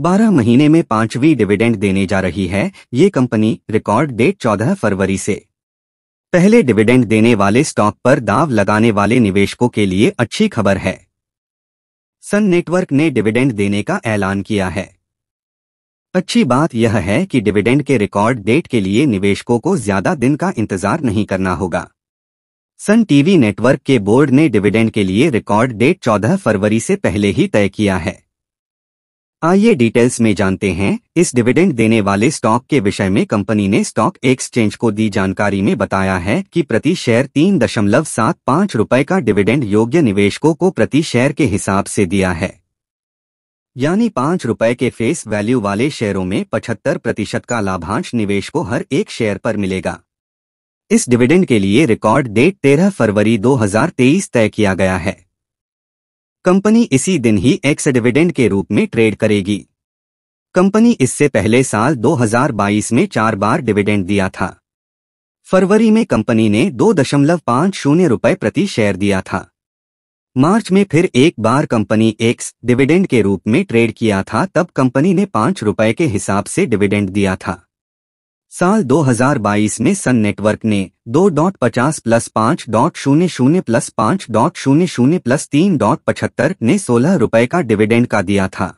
बारह महीने में पांचवी डिविडेंड देने जा रही है ये कंपनी रिकॉर्ड डेट चौदह फरवरी से पहले डिविडेंड देने वाले स्टॉक पर दाव लगाने वाले निवेशकों के लिए अच्छी खबर है सन नेटवर्क ने डिविडेंड देने का ऐलान किया है अच्छी बात यह है कि डिविडेंड के रिकॉर्ड डेट के लिए निवेशकों को ज्यादा दिन का इंतजार नहीं करना होगा सन टीवी नेटवर्क के बोर्ड ने डिविडेंड के लिए रिकॉर्ड डेट 14 फरवरी से पहले ही तय किया है आइए डिटेल्स में जानते हैं इस डिविडेंड देने वाले स्टॉक के विषय में कंपनी ने स्टॉक एक्सचेंज को दी जानकारी में बताया है कि प्रति शेयर तीन दशमलव सात पाँच रूपए का डिविडेंड योग्य निवेशकों को प्रति शेयर के हिसाब से दिया है यानी पाँच रूपए के फेस वैल्यू वाले शेयरों में पचहत्तर प्रतिशत का लाभांश निवेश को हर एक शेयर पर मिलेगा इस डिविडेंड के लिए रिकॉर्ड डेट तेरह फरवरी दो तय किया गया है कंपनी इसी दिन ही एक्स डिविडेंड के रूप में ट्रेड करेगी कंपनी इससे पहले साल 2022 में चार बार डिविडेंड दिया था फरवरी में कंपनी ने दो दशमलव पाँच शून्य रुपये प्रति शेयर दिया था मार्च में फिर एक बार कंपनी एक्स डिविडेंड के रूप में ट्रेड किया था तब कंपनी ने पाँच रुपये के हिसाब से डिविडेंड दिया था साल 2022 में सन नेटवर्क ने दो डॉट पचास प्लस पाँच डॉट शून्य शून्य प्लस पाँच डॉट शून्य शून्य प्लस तीन डॉट पचहत्तर ने सोलह रूपए का डिविडेंड का दिया था